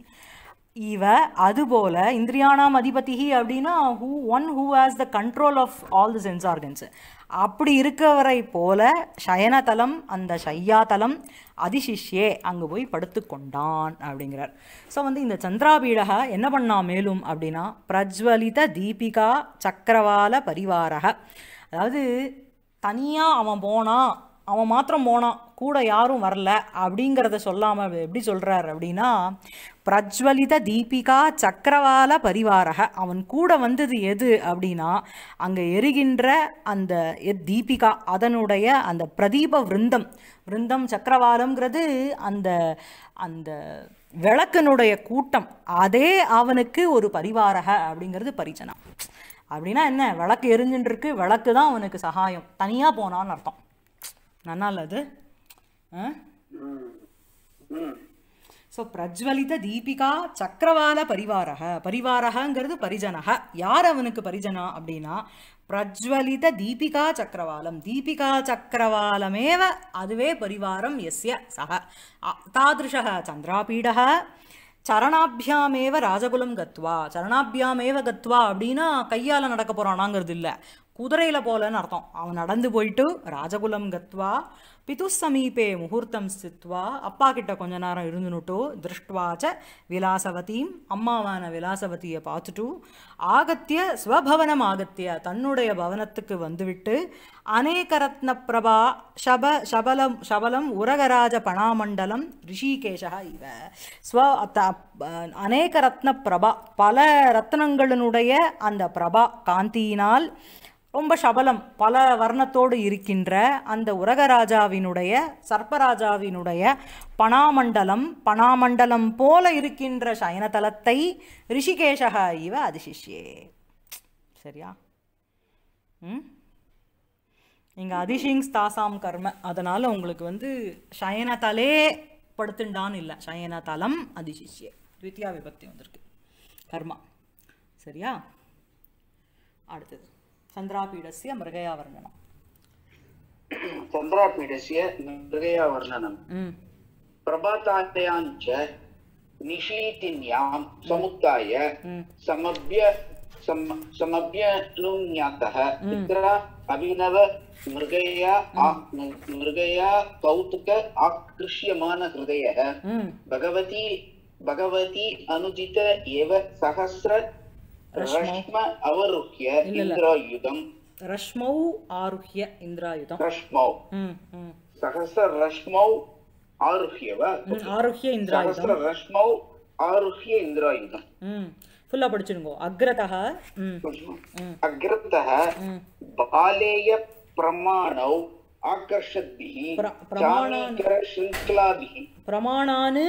இவ அதுபோல் இந்திரியானாம் அதிபதிகி அப்படின்னா who one who has the control of all the sense organs அப்படி இருக்கிறவரை போல சயனதலம் அந்த சையாதலம் அதிசிஷ்யே அங்கே போய் படுத்துக்கொண்டான் அப்படிங்கிறார் ஸோ வந்து இந்த சந்திராபீடக என்ன பண்ணா மேலும் அப்படின்னா பிரஜ்வலித தீபிகா சக்கரவால பரிவாரக அதாவது தனியாக அவன் போனான் அவன் மாத்திரம் போனான் கூட யாரும் வரல அப்படிங்கிறத சொல்லாமல் எப்படி சொல்கிறார் அப்படின்னா பிரஜ்வலித தீபிகா சக்கரவால பரிவாரக அவன் கூட வந்தது எது அப்படின்னா அங்கே எரிகின்ற அந்த தீபிகா அதனுடைய அந்த பிரதீப விருந்தம் விருந்தம் சக்கரவாலம்ங்கிறது அந்த அந்த விளக்கனுடைய கூட்டம் அதே அவனுக்கு ஒரு பரிவாரக அப்படிங்கிறது பரிச்சனா அப்படின்னா என்ன விளக்கு இருக்கு விளக்கு தான் அவனுக்கு சகாயம் தனியாக போனான்னு அர்த்தம் நல்லா இல்லது ஆ ஸோ பிரஜ்வலித தீபிகா சக்கரவால பரிவாரக பரிவாரகங்கிறது பரிஜனக யார் அவனுக்கு பரிஜனா அப்படின்னா பிரஜ்வலித தீபிகா சக்கரவாலம் தீபிகா சக்கரவாலமேவ அதுவே பரிவாரம் எஸ்ய சக தாதிருஷக சந்திராபீட சரணாபியாமேவ ராஜகுலம் கத்வா சரணாபியாமேவ கத்வா அப்படின்னா கையால் நடக்க போகிறானாங்கிறது இல்லை குதிரையில் போலன்னு அர்த்தம் அவன் நடந்து போயிட்டு ராஜகுலம் கத்வா பிது சமீபே முகூர்த்தம் சித்வா அப்பா கிட்ட கொஞ்ச நேரம் இருந்துனுட்டு திருஷ்டுவாச்ச விலாசவதியும் அம்மாவான விலாசவதியை பார்த்துட்டு ஆகத்திய ஸ்வபவனம் ஆகத்திய தன்னுடைய பவனத்துக்கு வந்துவிட்டு அநேகரத்ன பிரபா ஷப ஷபலம் ஷபலம் உரகராஜ பணாமண்டலம் ரிஷிகேஷா இவ ஸ்வ அநேக ரத்ன பிரபா பல ரத்னங்களினுடைய அந்த பிரபா காந்தியினால் ரொம்ப சபலம் பல வர்ணத்தோடு இருக்கின்ற அந்த உரகராஜாவினுடைய சர்ப்பராஜாவினுடைய பணாமண்டலம் பணாமண்டலம் போல இருக்கின்ற சயனதலத்தை ரிஷிகேஷக இவ அதிசிஷ்யே சரியா ம் இங்கே அதிஷிங்ஸ் தாசாம் கர்ம அதனால் உங்களுக்கு வந்து சயனதலே படுத்துண்டான்னு இல்லை சயனதலம் அதிசிஷ்யே த்வித்தியா விபக்தி வந்திருக்கு கர்மா சரியா அடுத்தது चन्द्रापीठस्य मृगयावर्णनं चन्द्रापीठस्य मृगयावर्णनं प्रभातान्याञ्च निशीतिन्यां समुत्थाय समभ्य समभ्यनुं ज्ञातः तत्र अभिनव मृगया मृगया कौतुक आकृष्यमान हृदयः भगवती भगवती अनुजित एव सहस्र ரஷ்ம அவருக்கிய இந்திராயுதம் ரஷ்மௌ ஆருஹ்ய இந்திராயுதம் ரஷ்மௌ சகசர ரஷ்மௌ ஆருஹ்யவா ஆருஹ்ய இந்திராயுதம் சகசர ரஷ்மௌ ஆருஹ்ய இந்திராயுதம் ஃபுல்லா படிச்சிருங்க அக்ரதஹ அக்ரதஹ பாலேய பிரமாணௌ ஆகர்ஷத்பிஹி பிரமாணான சங்கலாபிஹி பிரமாணான்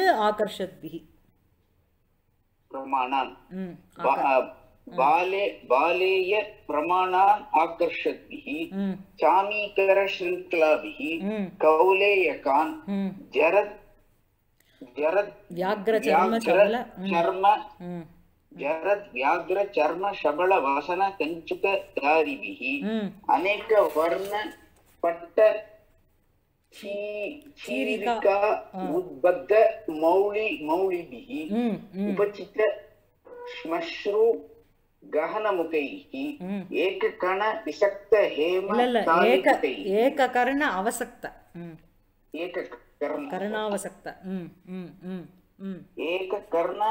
बाले बालेय प्रमाणान् आकर्षद्भिः चामीकरशृङ्खलाभिः कौलेयकान् जरत् जरत् व्याघ्रचर्म जरत् व्याघ्रचर्मशबलवसनकञ्चुकधारिभिः अनेकवर्ण पट्ट क्षीरिका उद्बद्ध मौलि मौलिभिः उपचित श्मश्रु ಏಕಕಣ ವಿಸಕ್ತ ಹೇಮ ಏಕಕರ್ಣ ಅವಸಕ್ತ ಕರ್ಣಾವಸಕ್ತ ಏಕಕರ್ಣ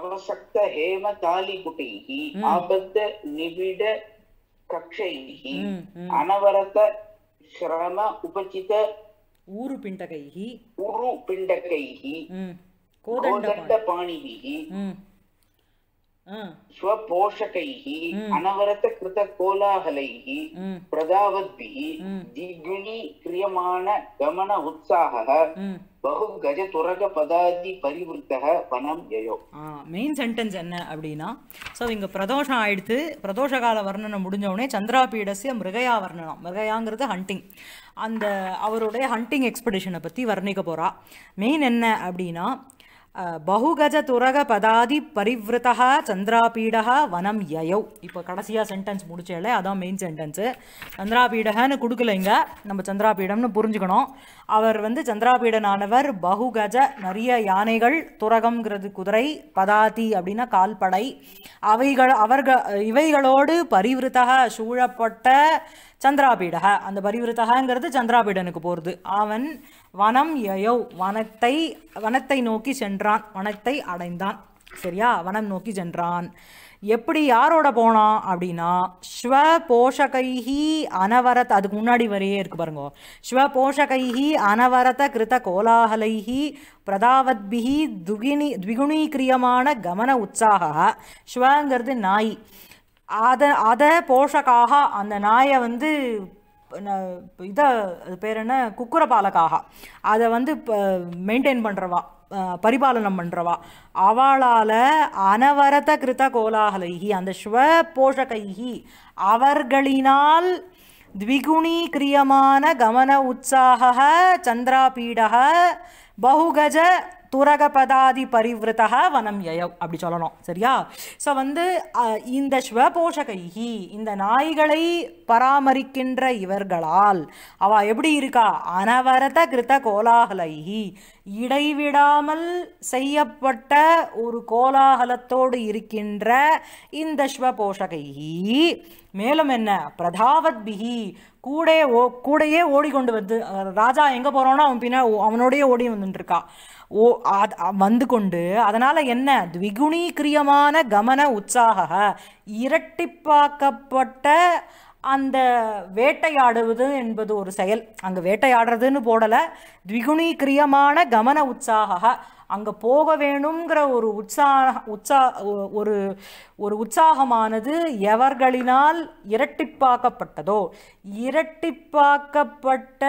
ಅವಸಕ್ತ ಹೇಮ ತಾಲಿಕುಟೈಃ ಆಬದ್ಧ ನಿಬಿಡ ಕಕ್ಷೈಃ ಅನವರತ ಶ್ರಮ ಉಪಚಿತ ಊರು ಪಿಂಡಕೈಃ ಊರು ಪಿಂಡಕೈಃ ಕೋದಂಡ ಪಾಣಿಭಿಃ स्वपोषकैः अनवरतकृतकोलाहलैः प्रधावद्भिः दिग्गुणी क्रियमाण गमन उत्साहः பகு கஜ துரக பதாதி பரிவருத்தக வனம் யயோ மெயின் சென்டென்ஸ் என்ன அப்படின்னா ஸோ இங்கே பிரதோஷம் ஆயிடுத்து பிரதோஷ கால வர்ணனம் முடிஞ்சவுடனே சந்திராபீடசிய மிருகயா வர்ணனம் மிருகயாங்கிறது ஹண்டிங் அந்த அவருடைய ஹண்டிங் எக்ஸ்பெடிஷனை பற்றி வர்ணிக்க போகிறா மெயின் என்ன அப்படின்னா பகுகஜ துரக பதாதி பரிவிரதா சந்திராபீடா வனம் யயோ இப்போ கடைசியாக சென்டென்ஸ் முடிச்சேலே அதான் மெயின் சென்டென்ஸு சந்திராபீடகன்னு கொடுக்கல இங்கே நம்ம சந்திராபீடம்னு புரிஞ்சுக்கணும் அவர் வந்து சந்திராபீடனானவர் பகுகஜ நிறைய யானைகள் துரகம்ங்கிறது குதிரை பதாதி அப்படின்னா கால்படை அவைகள் அவர்கள் இவைகளோடு பரிவிரதா சூழப்பட்ட சந்திராபீடக அந்த பரிவிரதகங்கிறது சந்திராபீடனுக்கு போகிறது அவன் வனம் யயௌ வனத்தை வனத்தை நோக்கி சென்றான் வனத்தை அடைந்தான் சரியா வனம் நோக்கி சென்றான் எப்படி யாரோட போனான் அப்படின்னா ஸ்வ போஷகைஹி அனவரத் அதுக்கு முன்னாடி வரையே இருக்கு பாருங்க ஸ்வ போஷகைஹி அனவரத கிருத கோலாகலைஹி பிரதாவத்பிஹி துகினி துவிகுணீக்கிரியமான கமன உற்சாக ஸ்வங்கிறது நாய் அதை அதை போஷக்காக அந்த நாயை வந்து இதை அது பேர் என்ன குக்குர பாலகாக அதை வந்து இப்போ மெயின்டைன் பண்ணுறவா பரிபாலனம் பண்ணுறவா அவளால் அனவரத கிருத்த கோலாகலைகி அந்த ஸ்வ போஷகைகி அவர்களினால் द्विगुणीक्रियमान गमन உற்சாக சந்திராபீட பகுகஜ துரகபதாதி பரிவிருத்தா வனம் யயவ் அப்படி சொல்லணும் சரியா ஸோ வந்து இந்த ஸ்வபோஷகைகி இந்த நாய்களை பராமரிக்கின்ற இவர்களால் அவ எப்படி இருக்கா அனவரத கிருத்த கோலாகலைகி இடைவிடாமல் செய்யப்பட்ட ஒரு கோலாகலத்தோடு இருக்கின்ற இந்த ஸ்வபோஷகைகி மேலும் என்ன பிரதாவத் பிகி கூடையே ஓ கூடையே ஓடிக்கொண்டு வந்து ராஜா எங்கே போகிறோன்னா அவன் பின்னா அவனோடய ஓடி வந்துட்டுருக்கா ஓ அது வந்து கொண்டு அதனால் என்ன த்விகுணீக்கிரியமான கமன உற்சாக இரட்டிப்பாக்கப்பட்ட அந்த வேட்டையாடுவது என்பது ஒரு செயல் அங்கே வேட்டையாடுறதுன்னு போடலை த்விகுணீக்கிரியமான கமன உற்சாக அங்கே போக வேணுங்கிற ஒரு உற்சாக உற்சா ஒரு ஒரு உற்சாகமானது எவர்களினால் இரட்டிப்பாக்கப்பட்டதோ இரட்டிப்பாக்கப்பட்ட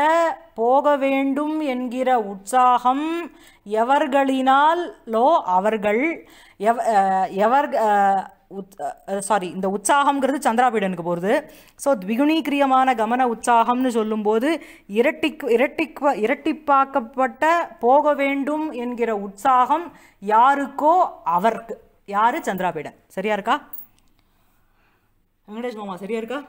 போக வேண்டும் என்கிற உற்சாகம் எவர்களினாலோ அவர்கள் எவ எவர் உத் சாரி இந்த உற்சாகம்ங்கிறது சந்திராபீடனுக்கு போகிறது ஸோ த்விகுணீக்கிரியமான கமன உற்சாகம்னு சொல்லும்போது இரட்டிக்கு இரட்டிக்கு இரட்டிப்பாக்கப்பட்ட போக வேண்டும் என்கிற உற்சாகம் யாருக்கோ அவருக்கு யார் சந்திராபீடன் சரியா இருக்கா வெங்கடேஷ் மாமா சரியா இருக்கா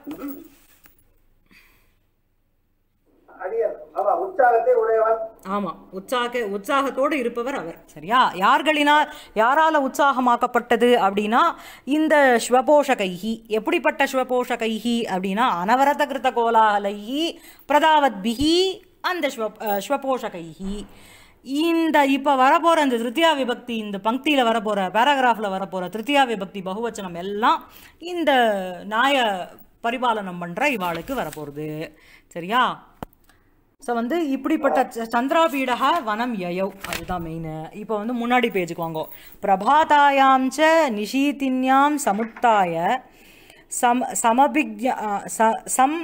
உற்சாகத்தை உடையவன் ஆமாம் உற்சாக உற்சாகத்தோடு இருப்பவர் அவர் சரியா யார்களினால் யாரால உற்சாகமாக்கப்பட்டது அப்படின்னா இந்த ஸ்வபோஷகைஹி எப்படிப்பட்ட ஸ்வபோஷகைஹி அப்படின்னா அனவரத கோலாகலைகி பிரதாவத் பிகி அந்த ஸ்வ ஸ்வபோஷகைஹி இந்த இப்போ வரப்போகிற இந்த திருத்தியா விபக்தி இந்த பங்கியில் வரப்போகிற பேராகிராஃபில் வரப்போகிற திருத்தியா விபக்தி பகுவச்சனம் எல்லாம் இந்த நாய பரிபாலனம் பண்ணுற இவாளுக்கு வரப்போகிறது சரியா ஸோ வந்து இப்படிப்பட்ட சந்திராபீடக வனம் யயவ் அதுதான் மெயின் இப்போ வந்து முன்னாடி பேஜுக்கு வாங்கோ பிரபாதாயாம் ச நிஷீதின்யாம் சமுத்தாய சம் சமபிக்யா ச சம்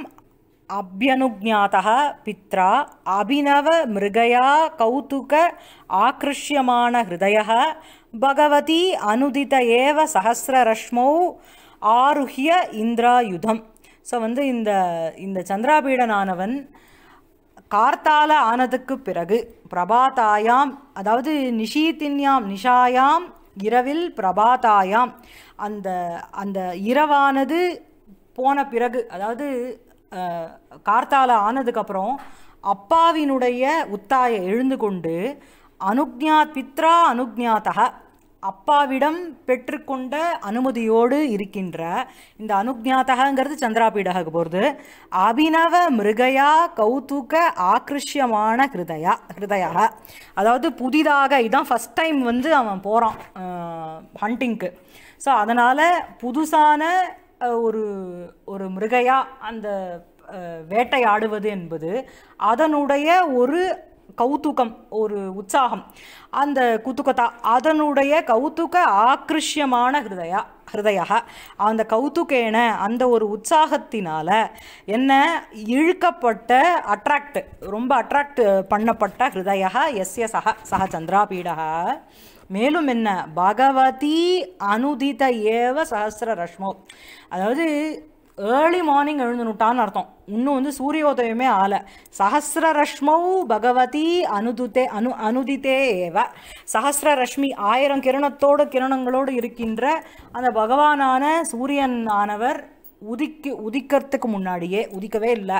அபியனுஜாத்த பித்ரா அபிநவ மிருகயா கௌதுக ஆக்ருஷ்யமான ஹிருதய பகவதி அனுதித ஏவ சஹசிரரஷ்மௌ ஆருஹ்ய இந்திராயுதம் ஸோ வந்து இந்த இந்த சந்திராபீடனானவன் கார்த்தால ஆனதுக்கு பிறகு பிரபாதாயாம் அதாவது நிஷீத்தின்யாம் நிஷாயாம் இரவில் பிரபாதாயாம் அந்த அந்த இரவானது போன பிறகு அதாவது கார்த்தால ஆனதுக்கப்புறம் அப்பாவினுடைய உத்தாய எழுந்து கொண்டு அனுக்ஞா பித்ரா அனுக்ஞாத்தக அப்பாவிடம் பெற்றுக்கொண்ட அனுமதியோடு இருக்கின்ற இந்த அனுஜாதகங்கிறது சந்திராபீடகக்கு போகிறது அபினவ மிருகையா கௌத்துக்க ஆக்கிருஷ்யமான ஹிருதயா ஹிருதயா அதாவது புதிதாக இதுதான் ஃபஸ்ட் டைம் வந்து அவன் போகிறான் ஹண்டிங்க்கு ஸோ அதனால் புதுசான ஒரு ஒரு மிருகையா அந்த வேட்டையாடுவது என்பது அதனுடைய ஒரு கௌத்துக்கம் ஒரு உற்சாகம் அந்த குத்துக்கத்தா அதனுடைய கௌத்துக்க ஆக்கிருஷ்யமான ஹிருதயா ஹிருதயாக அந்த கௌத்துக்கேன அந்த ஒரு உற்சாகத்தினால என்ன இழுக்கப்பட்ட அட்ராக்ட் ரொம்ப அட்ராக்ட் பண்ணப்பட்ட ஹிருதயா எ சக சக சந்திராபீடா மேலும் என்ன பகவதி அனுதித ஏவ சஹசிர ரஷ்மோ அதாவது ஏர்லி மார்னிங் எழுந்துனுட்டான்னு அர்த்தம் இன்னும் வந்து சூரியோதயமே ஆலை ரஷ்மௌ பகவதி அனுதுதே அனு அனுதித்தே ஏவ ரஷ்மி ஆயிரம் கிரணத்தோடு கிரணங்களோடு இருக்கின்ற அந்த பகவானான சூரியன் ஆனவர் உதிக்கு உதிக்கிறதுக்கு முன்னாடியே உதிக்கவே இல்லை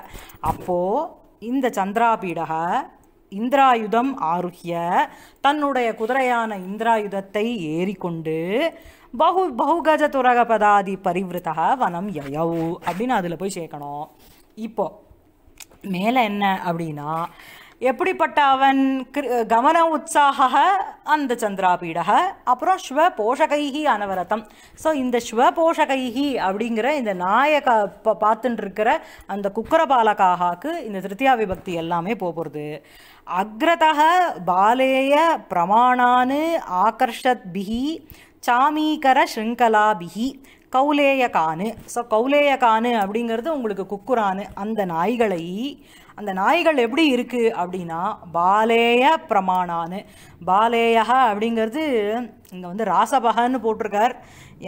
அப்போது இந்த சந்திராபீடக இந்திராயுதம் ஆருகிய தன்னுடைய குதிரையான இந்திராயுதத்தை ஏறிக்கொண்டு பகு பகுகஜ துரக பதாதி பரிவிருத்தா வனம் யயவு அப்படின்னு அதில் போய் சேர்க்கணும் இப்போது மேலே என்ன அப்படின்னா எப்படிப்பட்ட அவன் கவன உற்சாக அந்த சந்திராபீடக அப்புறம் ஸ்வ போஷகைகி அனவரத்தம் ஸோ இந்த ஸ்வ போஷகைகி அப்படிங்கிற இந்த நாயக பார்த்துட்டு இருக்கிற அந்த குக்கரபாலகாகாக்கு இந்த திருத்தியா விபக்தி எல்லாமே போகிறது அக்ரத பாலேய பிரமாணானு ஆகர்ஷத் பிஹி சாமீகர பிஹி கௌலேயகானு ஸோ கௌலேயகானு அப்படிங்கிறது உங்களுக்கு குக்குரானு அந்த நாய்களை அந்த நாய்கள் எப்படி இருக்குது அப்படின்னா பாலேய பிரமாணான்னு பாலேயா அப்படிங்கிறது இங்கே வந்து ராசபகான்னு போட்டிருக்கார்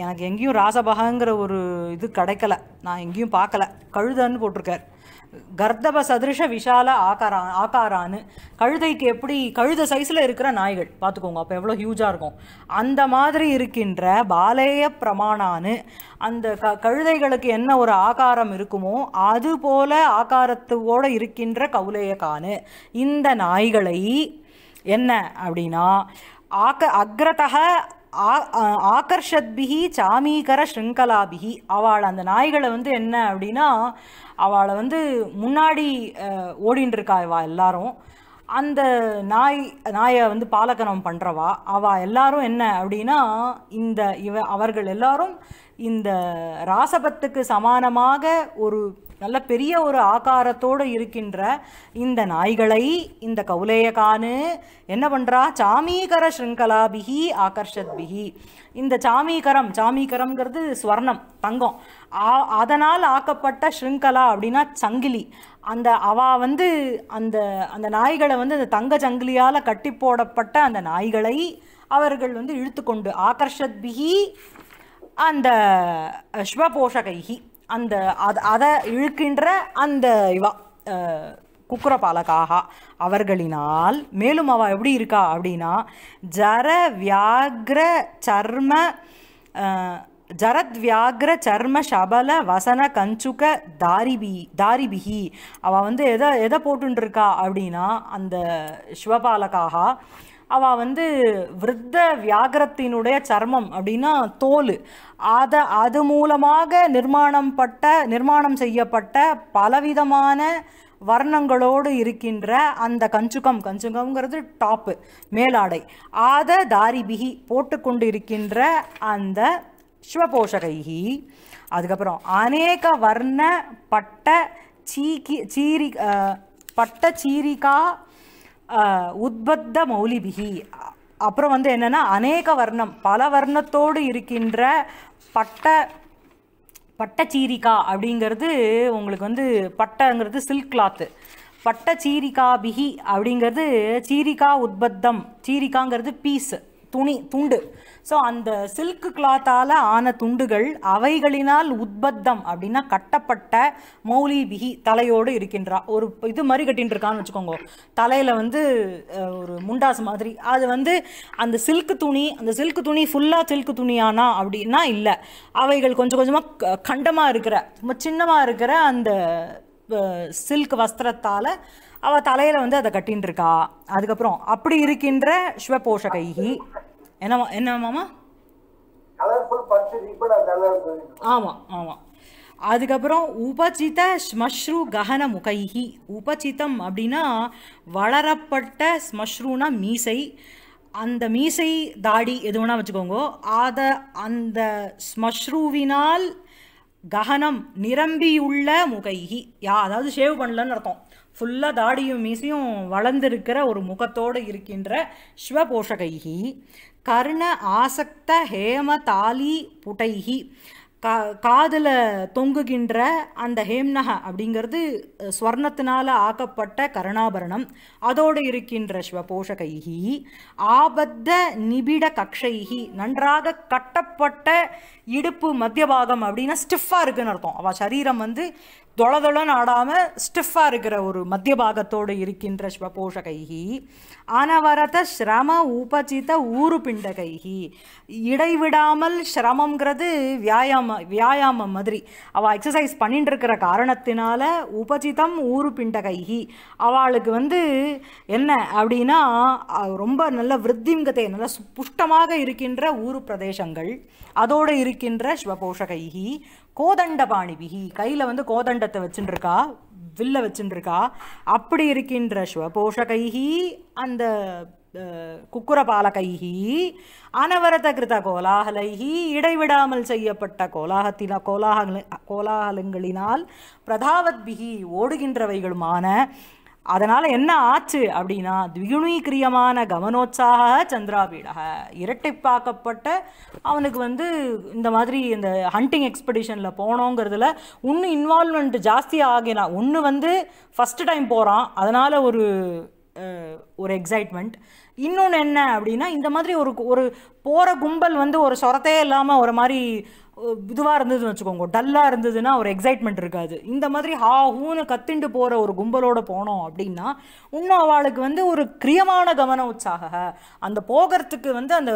எனக்கு எங்கேயும் ராசபகாங்கிற ஒரு இது கிடைக்கல நான் எங்கேயும் பார்க்கல கழுதன்னு போட்டிருக்கார் கர்தப சதிருஷ விஷால ஆகாரா ஆகாரான்னு கழுதைக்கு எப்படி கழுத சைஸில் இருக்கிற நாய்கள் பார்த்துக்கோங்க அப்போ எவ்வளோ ஹியூஜாக இருக்கும் அந்த மாதிரி இருக்கின்ற பாலேய பிரமாணான்னு அந்த க கழுதைகளுக்கு என்ன ஒரு ஆகாரம் இருக்குமோ அது போல ஆகாரத்தோடு இருக்கின்ற கவுலேயக்கானு இந்த நாய்களை என்ன அப்படின்னா ஆக்க அக்ரதக பிஹி சாமீகர ஸ்ருங்கலாபிகி அவள் அந்த நாய்களை வந்து என்ன அப்படின்னா அவளை வந்து முன்னாடி ஓடின்னு இருக்கா இவா எல்லாரும் அந்த நாய் நாயை வந்து பாலகனம் பண்ணுறவா அவள் எல்லாரும் என்ன அப்படின்னா இந்த இவ அவர்கள் எல்லாரும் இந்த ராசபத்துக்கு சமானமாக ஒரு நல்ல பெரிய ஒரு ஆகாரத்தோடு இருக்கின்ற இந்த நாய்களை இந்த கௌலேயகானு என்ன பண்ணுறா சாமீகர ஸ்ருங்கலாபிகி ஆகர்ஷத்பிகி இந்த சாமீகரம் சாமீகரம்ங்கிறது ஸ்வர்ணம் தங்கம் அதனால் ஆக்கப்பட்ட ஸ்ருங்கலா அப்படின்னா சங்கிலி அந்த அவ வந்து அந்த அந்த நாய்களை வந்து அந்த தங்க சங்கிலியால் கட்டி போடப்பட்ட அந்த நாய்களை அவர்கள் வந்து இழுத்துக்கொண்டு ஆகர்ஷத்பிகி அந்த ஸ்வபோஷகைகி அந்த அதை இழுக்கின்ற அந்த இவா குக்குரபாலகாக அவர்களினால் மேலும் அவள் எப்படி இருக்கா அப்படின்னா ஜர வியாகிர சர்ம ஜரத்வியாகிர சர்ம சபல வசன கஞ்சுக தாரிபி தாரிபிகி அவள் வந்து எதை எதை போட்டுருக்கா அப்படின்னா அந்த சிவபாலகாக அவள் வந்து விருத்த வியாகரத்தினுடைய சர்மம் அப்படின்னா தோல் அதை அது மூலமாக நிர்மாணம் பட்ட நிர்மாணம் செய்யப்பட்ட பலவிதமான வர்ணங்களோடு இருக்கின்ற அந்த கஞ்சுகம் கஞ்சுகம்ங்கிறது டாப்பு மேலாடை ஆத தாரிபிகி போட்டுக்கொண்டு இருக்கின்ற அந்த சிவபோஷகைகி அதுக்கப்புறம் அநேக வர்ண பட்ட சீக்கி சீரி பட்ட சீரிகா உத்பத்த மௌலிபிகி அப்புறம் வந்து என்னென்னா அநேக வர்ணம் பல வர்ணத்தோடு இருக்கின்ற பட்ட பட்டச்சீரிக்கா அப்படிங்கிறது உங்களுக்கு வந்து பட்டங்கிறது சில்க் கிளாத்து பட்டச்சீரிக்கா பிகி அப்படிங்கிறது சீரிக்கா உத்பத்தம் சீரிக்காங்கிறது பீஸு துணி துண்டு ஸோ அந்த சில்க்கு கிளாத்தால் ஆன துண்டுகள் அவைகளினால் உத்பத்தம் அப்படின்னா கட்டப்பட்ட மௌலி பிகி தலையோடு இருக்கின்றா ஒரு இது மாதிரி கட்டின்னு இருக்கான்னு வச்சுக்கோங்க தலையில் வந்து ஒரு முண்டாசு மாதிரி அது வந்து அந்த சில்க் துணி அந்த சில்க் துணி ஃபுல்லாக சில்க் துணியானா அப்படின்னா இல்லை அவைகள் கொஞ்சம் கொஞ்சமாக கண்டமாக இருக்கிற ரொம்ப சின்னமாக இருக்கிற அந்த சில்க் வஸ்திரத்தால் அவள் தலையில் வந்து அதை கட்டின்ட்டுருக்கா அதுக்கப்புறம் அப்படி இருக்கின்ற ஸ்வ போஷகைகி என்ன என்ன மாமா ஆமாம் ஆமா அதுக்கப்புறம் உபசித ஸ்மஷ்ரு ககன முகைஹி உபசித்தம் அப்படின்னா வளரப்பட்ட ஸ்மஷ்ருனா மீசை அந்த மீசை தாடி எது வேணால் வச்சுக்கோங்க அதை அந்த ஸ்மஷ்ருவினால் ககனம் நிரம்பியுள்ள முகைகி யா அதாவது ஷேவ் பண்ணலன்னு அர்த்தம் ஃபுல்லாக தாடியும் மீசையும் வளர்ந்துருக்கிற ஒரு முகத்தோடு இருக்கின்ற ஸ்வபோஷகைகி கர்ண ஆசக்த ஹேமதாலி புடைகி கா காதில் தொங்குகின்ற அந்த ஹேம்னக அப்படிங்கிறது ஸ்வர்ணத்தினால் ஆக்கப்பட்ட கருணாபரணம் அதோடு இருக்கின்ற ஸ்வபோஷகைகி ஆபத்த நிபிட கக்ஷைகி நன்றாக கட்டப்பட்ட இடுப்பு பாகம் அப்படின்னா ஸ்டிஃபாக இருக்குன்னு அர்த்தம் அவள் சரீரம் வந்து தொளதொளன்னு ஆடாமல் ஸ்டிஃபாக இருக்கிற ஒரு பாகத்தோடு இருக்கின்ற ஸ்வபோஷகைகி ஆனவரத ஸ்ரம உபஜித ஊறு பிண்டகைகி இடைவிடாமல் ஸ்ரமங்கிறது வியாயாம வியாயாமம் மாதிரி அவள் எக்ஸசைஸ் பண்ணிட்டு இருக்கிற காரணத்தினால உபஜிதம் ஊறு பிண்டகைகி அவளுக்கு வந்து என்ன அப்படின்னா ரொம்ப நல்ல விருத்திங்கதே நல்ல புஷ்டமாக இருக்கின்ற ஊரு பிரதேசங்கள் அதோடு இருக்கின்ற ஸ்வபோஷகைகி விஹி கையில் வந்து கோதண்டத்தை வச்சுட்டுருக்கா வில்ல வச்சுட்டுருக்கா அப்படி இருக்கின்ற ஸ்வபோஷ கைகி அந்த குக்குரபால கைகி அனவரத கிருத கோலாகலைகி இடைவிடாமல் செய்யப்பட்ட கோலாகத்தின கோலாக கோலாகலங்களினால் பிரதாவத்பிகி ஓடுகின்றவைகளுமான அதனால் என்ன ஆச்சு அப்படின்னா திகுணீக்கிரியமான கவனோற்சாக சந்திராபீடக இரட்டைப்பாக்கப்பட்ட அவனுக்கு வந்து இந்த மாதிரி இந்த ஹண்டிங் எக்ஸ்பெடிஷனில் போனோங்கிறதுல இன்னும் இன்வால்மெண்ட் ஜாஸ்தி ஆகினா ஒன்று வந்து ஃபஸ்ட்டு டைம் போகிறான் அதனால் ஒரு ஒரு எக்ஸைட்மெண்ட் இன்னொன்று என்ன அப்படின்னா இந்த மாதிரி ஒரு ஒரு போகிற கும்பல் வந்து ஒரு சொரத்தையே இல்லாமல் ஒரு மாதிரி இதுவாக இருந்ததுன்னு வச்சுக்கோங்க டல்லாக இருந்ததுன்னா ஒரு எக்ஸைட்மெண்ட் இருக்காது இந்த மாதிரி ஹா ஹூன்னு கத்திண்டு போகிற ஒரு கும்பலோடு போனோம் அப்படின்னா இன்னும் அவளுக்கு வந்து ஒரு கிரியமான கவன உற்சாக அந்த போகிறதுக்கு வந்து அந்த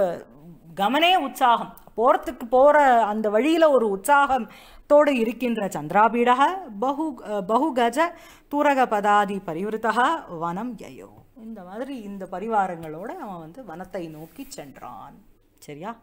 கவனே உற்சாகம் போகிறதுக்கு போகிற அந்த வழியில் ஒரு உற்சாகத்தோடு இருக்கின்ற சந்திராபீடக பகு பகுகஜ தூரக பதாதி பரிவிருத்தா வனம் யயோ இந்த மாதிரி இந்த பரிவாரங்களோடு அவன் வந்து வனத்தை நோக்கி சென்றான் சரியா